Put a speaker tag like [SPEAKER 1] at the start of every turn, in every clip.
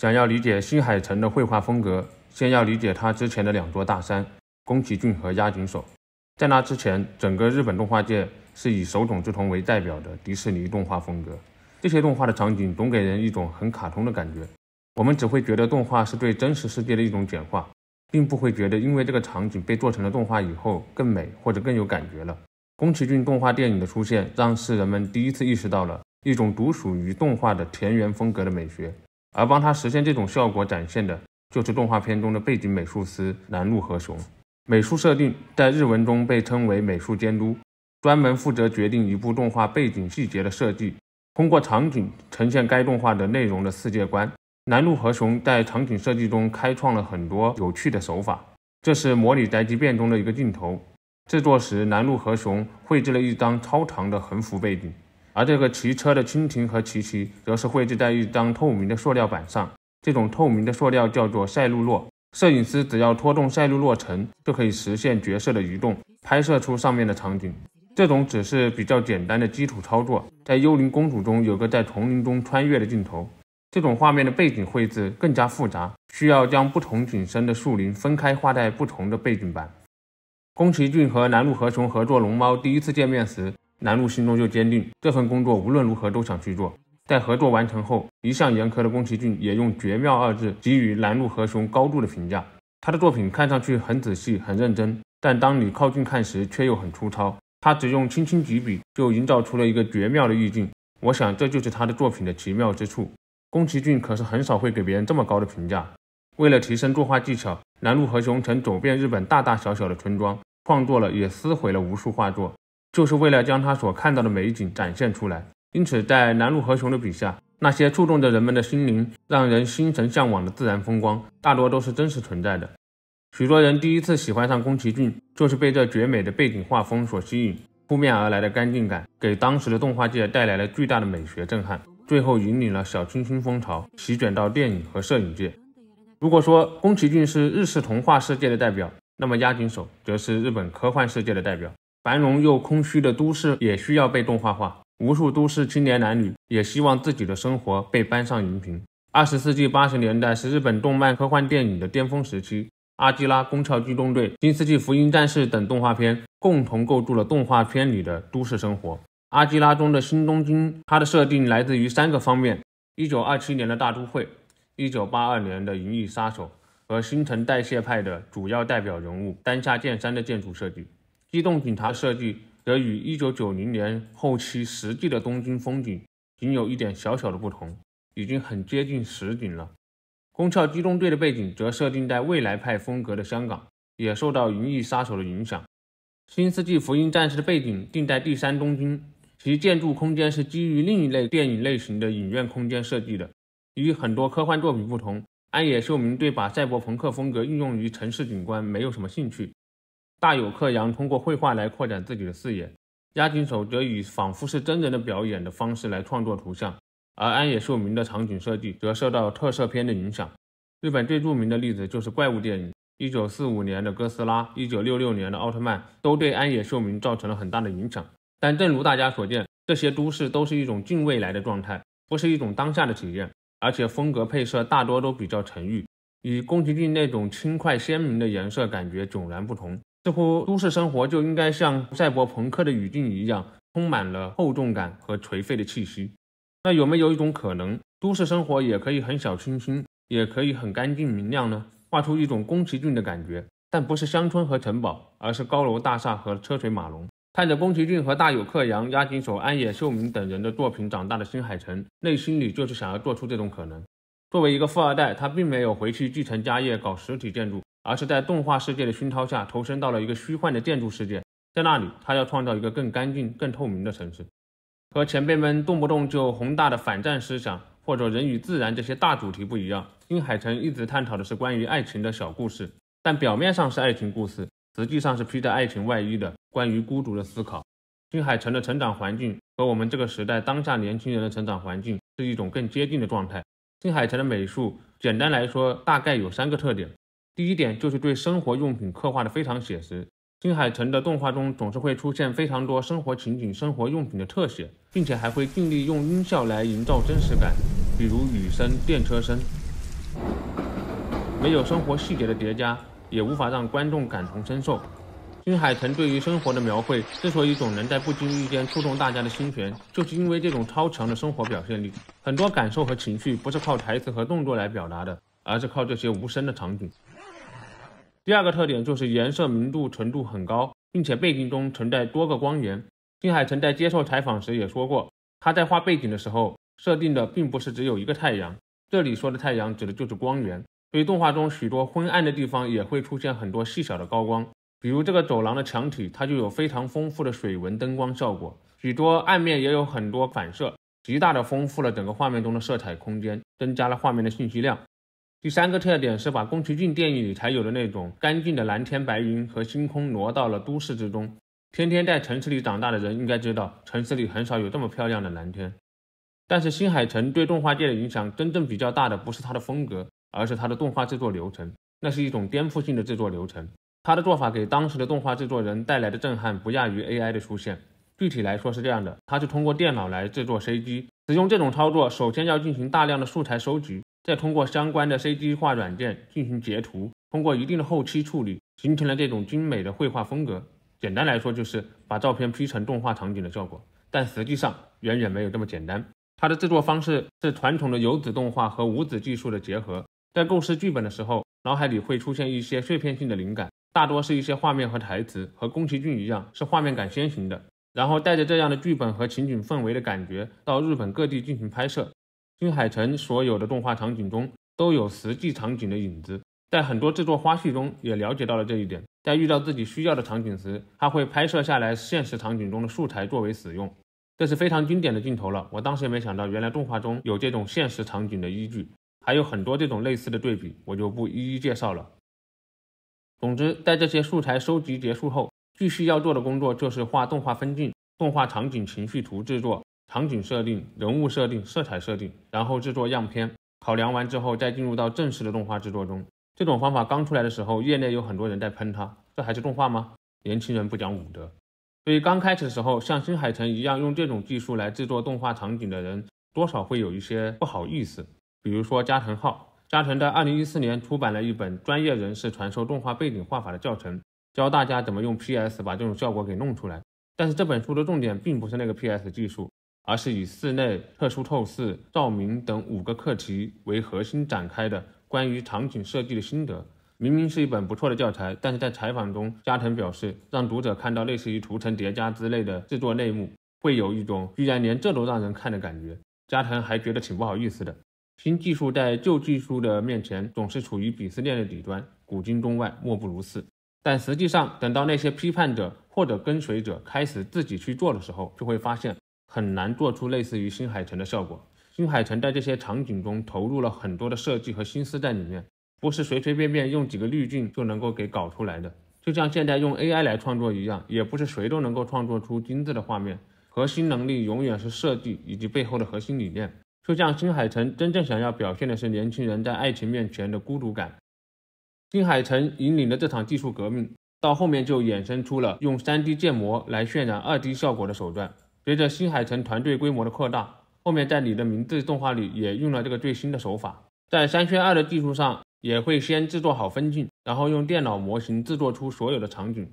[SPEAKER 1] 想要理解新海诚的绘画风格，先要理解他之前的两座大山——宫崎骏和押井守。在那之前，整个日本动画界是以手冢治虫为代表的迪士尼动画风格。这些动画的场景总给人一种很卡通的感觉，我们只会觉得动画是对真实世界的一种简化，并不会觉得因为这个场景被做成了动画以后更美或者更有感觉了。宫崎骏动画电影的出现，让世人们第一次意识到了一种独属于动画的田园风格的美学。而帮他实现这种效果展现的，就是动画片中的背景美术师南路和雄。美术设定在日文中被称为美术监督，专门负责决定一部动画背景细节的设计，通过场景呈现该动画的内容的世界观。南路和雄在场景设计中开创了很多有趣的手法。这是《模拟宅急便》中的一个镜头，制作时南路和雄绘制了一张超长的横幅背景。而这个骑车的蜻蜓和琪琪，则是绘制在一张透明的塑料板上。这种透明的塑料叫做赛璐珞。摄影师只要拖动赛璐珞层，就可以实现角色的移动，拍摄出上面的场景。这种只是比较简单的基础操作。在《幽灵公主》中，有个在丛林中穿越的镜头，这种画面的背景绘制更加复杂，需要将不同景深的树林分开画在不同的背景板。宫崎骏和南路和雄合作《龙猫》第一次见面时。南路心中就坚定，这份工作无论如何都想去做。在合作完成后，一向严苛的宫崎骏也用“绝妙”二字给予南路和雄高度的评价。他的作品看上去很仔细、很认真，但当你靠近看时却又很粗糙。他只用轻轻几笔就营造出了一个绝妙的意境，我想这就是他的作品的奇妙之处。宫崎骏可是很少会给别人这么高的评价。为了提升作画技巧，南路和雄曾走遍日本大大小小的村庄，创作了也撕毁了无数画作。就是为了将他所看到的美景展现出来，因此在南路和雄的笔下，那些触动着人们的心灵、让人心神向往的自然风光，大多都是真实存在的。许多人第一次喜欢上宫崎骏，就是被这绝美的背景画风所吸引，扑面而来的干净感，给当时的动画界带来了巨大的美学震撼，最后引领了小清新风潮，席卷到电影和摄影界。如果说宫崎骏是日式童话世界的代表，那么押井守则是日本科幻世界的代表。繁荣又空虚的都市也需要被动画化，无数都市青年男女也希望自己的生活被搬上荧屏。二十世纪八十年代是日本动漫科幻电影的巅峰时期，《阿基拉》《宫壳机动队》《新世纪福音战士》等动画片共同构筑了动画片里的都市生活。《阿基拉》中的新东京，它的设定来自于三个方面：一九二七年的大都会，一九八二年的《银翼杀手》，和新陈代谢派的主要代表人物丹下健三的建筑设计。机动警察设计则与一九九零年后期实际的东京风景仅有一点小小的不同，已经很接近实景了。宫壳机动队的背景则设定在未来派风格的香港，也受到《银翼杀手》的影响。新世纪福音战士的背景定在第三东京，其建筑空间是基于另一类电影类型的影院空间设计的。与很多科幻作品不同，安野秀明对把赛博朋克风格应用于城市景观没有什么兴趣。大友克洋通过绘画来扩展自己的视野，押井守则以仿佛是真人的表演的方式来创作图像，而安野秀明的场景设计则受到特摄片的影响。日本最著名的例子就是怪物电影，1945年的哥斯拉，1966年的奥特曼，都对安野秀明造成了很大的影响。但正如大家所见，这些都市都是一种近未来的状态，不是一种当下的体验，而且风格配色大多都比较沉郁，与宫崎骏那种轻快鲜明的颜色感觉迥然不同。似乎都市生活就应该像赛博朋克的语境一样，充满了厚重感和颓废的气息。那有没有一种可能，都市生活也可以很小清新，也可以很干净明亮呢？画出一种宫崎骏的感觉，但不是乡村和城堡，而是高楼大厦和车水马龙。看着宫崎骏和大友克洋、押井守、安野秀明等人的作品长大的新海诚，内心里就是想要做出这种可能。作为一个富二代，他并没有回去继承家业搞实体建筑。而是在动画世界的熏陶下，投身到了一个虚幻的建筑世界，在那里，他要创造一个更干净、更透明的城市。和前辈们动不动就宏大的反战思想或者人与自然这些大主题不一样，新海诚一直探讨的是关于爱情的小故事。但表面上是爱情故事，实际上是披着爱情外衣的关于孤独的思考。新海诚的成长环境和我们这个时代当下年轻人的成长环境是一种更接近的状态。新海诚的美术，简单来说，大概有三个特点。第一点就是对生活用品刻画的非常写实。金海城的动画中总是会出现非常多生活情景、生活用品的特写，并且还会尽力用音效来营造真实感，比如雨声、电车声。没有生活细节的叠加，也无法让观众感同身受。金海城对于生活的描绘，之所以总能在不经意间触动大家的心弦，就是因为这种超强的生活表现力。很多感受和情绪不是靠台词和动作来表达的，而是靠这些无声的场景。第二个特点就是颜色明度纯度很高，并且背景中存在多个光源。金海诚在接受采访时也说过，他在画背景的时候设定的并不是只有一个太阳。这里说的太阳指的就是光源，所以动画中许多昏暗的地方也会出现很多细小的高光，比如这个走廊的墙体，它就有非常丰富的水纹灯光效果，许多暗面也有很多反射，极大的丰富了整个画面中的色彩空间，增加了画面的信息量。第三个特点是把宫崎骏电影里才有的那种干净的蓝天白云和星空挪到了都市之中。天天在城市里长大的人应该知道，城市里很少有这么漂亮的蓝天。但是新海诚对动画界的影响真正比较大的不是他的风格，而是他的动画制作流程。那是一种颠覆性的制作流程。他的做法给当时的动画制作人带来的震撼不亚于 AI 的出现。具体来说是这样的，他是通过电脑来制作 CG。使用这种操作，首先要进行大量的素材收集。再通过相关的 CG 化软件进行截图，通过一定的后期处理，形成了这种精美的绘画风格。简单来说，就是把照片 P 成动画场景的效果。但实际上，远远没有这么简单。它的制作方式是传统的有子动画和无子技术的结合。在构思剧本的时候，脑海里会出现一些碎片性的灵感，大多是一些画面和台词。和宫崎骏一样，是画面感先行的。然后带着这样的剧本和情景氛围的感觉，到日本各地进行拍摄。新海诚所有的动画场景中都有实际场景的影子，在很多制作花絮中也了解到了这一点。在遇到自己需要的场景时，他会拍摄下来现实场景中的素材作为使用。这是非常经典的镜头了，我当时也没想到原来动画中有这种现实场景的依据，还有很多这种类似的对比，我就不一一介绍了。总之，在这些素材收集结束后，继续要做的工作就是画动画分镜、动画场景情绪图制作。场景设定、人物设定、色彩设定，然后制作样片，考量完之后再进入到正式的动画制作中。这种方法刚出来的时候，业内有很多人在喷它，这还是动画吗？年轻人不讲武德。所以刚开始的时候，像新海诚一样用这种技术来制作动画场景的人，多少会有一些不好意思。比如说加藤浩，加藤在二零一四年出版了一本专业人士传授动画背景画法的教程，教大家怎么用 PS 把这种效果给弄出来。但是这本书的重点并不是那个 PS 技术。而是以室内特殊透视、照明等五个课题为核心展开的关于场景设计的心得。明明是一本不错的教材，但是在采访中，加藤表示，让读者看到类似于图层叠加之类的制作内幕，会有一种居然连这都让人看的感觉。加藤还觉得挺不好意思的。新技术在旧技术的面前，总是处于鄙视链的底端，古今中外莫不如是。但实际上，等到那些批判者或者跟随者开始自己去做的时候，就会发现。很难做出类似于新海诚的效果。新海诚在这些场景中投入了很多的设计和心思在里面，不是随随便便用几个滤镜就能够给搞出来的。就像现在用 AI 来创作一样，也不是谁都能够创作出精致的画面。核心能力永远是设计以及背后的核心理念。就像新海诚真正想要表现的是年轻人在爱情面前的孤独感。新海诚引领的这场技术革命，到后面就衍生出了用 3D 建模来渲染 2D 效果的手段。随着新海诚团队规模的扩大，后面在你的名字动画里也用了这个最新的手法，在三圈二的技术上，也会先制作好分镜，然后用电脑模型制作出所有的场景。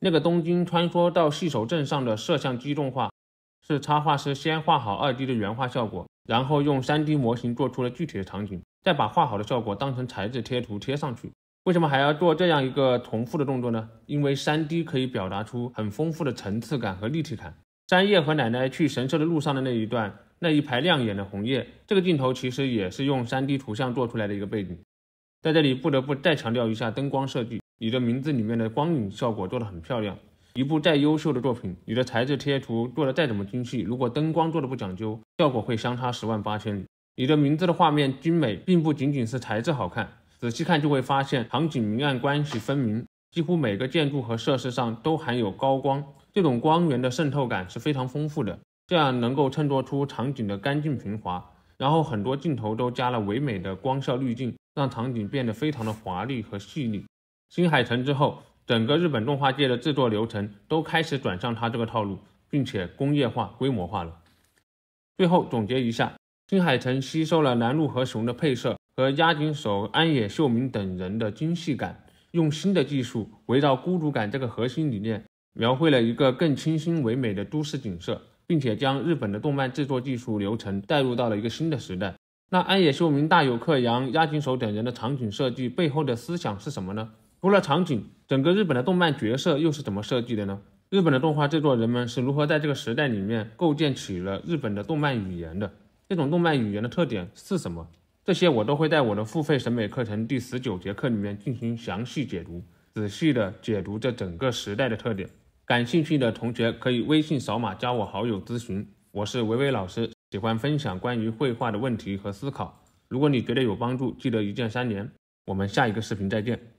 [SPEAKER 1] 那个东京穿梭到细手镇上的摄像机动画，是插画师先画好二 D 的原画效果，然后用三 D 模型做出了具体的场景，再把画好的效果当成材质贴图贴上去。为什么还要做这样一个重复的动作呢？因为三 D 可以表达出很丰富的层次感和立体感。三叶和奶奶去神社的路上的那一段，那一排亮眼的红叶，这个镜头其实也是用 3D 图像做出来的一个背景。在这里不得不再强调一下灯光设计。你的名字里面的光影效果做得很漂亮。一部再优秀的作品，你的材质贴图做的再怎么精细，如果灯光做的不讲究，效果会相差十万八千里。你的名字的画面精美，并不仅仅是材质好看，仔细看就会发现场景明暗关系分明，几乎每个建筑和设施上都含有高光。这种光源的渗透感是非常丰富的，这样能够衬托出场景的干净平滑。然后很多镜头都加了唯美的光效滤镜，让场景变得非常的华丽和细腻。新海诚之后，整个日本动画界的制作流程都开始转向他这个套路，并且工业化规模化了。最后总结一下，新海诚吸收了南路和雄的配色和押井守、安野秀明等人的精细感，用新的技术围绕孤独感这个核心理念。描绘了一个更清新唯美的都市景色，并且将日本的动漫制作技术流程带入到了一个新的时代。那安野秀明、大友克洋、押井守等人的场景设计背后的思想是什么呢？除了场景，整个日本的动漫角色又是怎么设计的呢？日本的动画制作人们是如何在这个时代里面构建起了日本的动漫语言的？这种动漫语言的特点是什么？这些我都会在我的付费审美课程第十九节课里面进行详细解读，仔细的解读这整个时代的特点。感兴趣的同学可以微信扫码加我好友咨询，我是维维老师，喜欢分享关于绘画的问题和思考。如果你觉得有帮助，记得一键三连。我们下一个视频再见。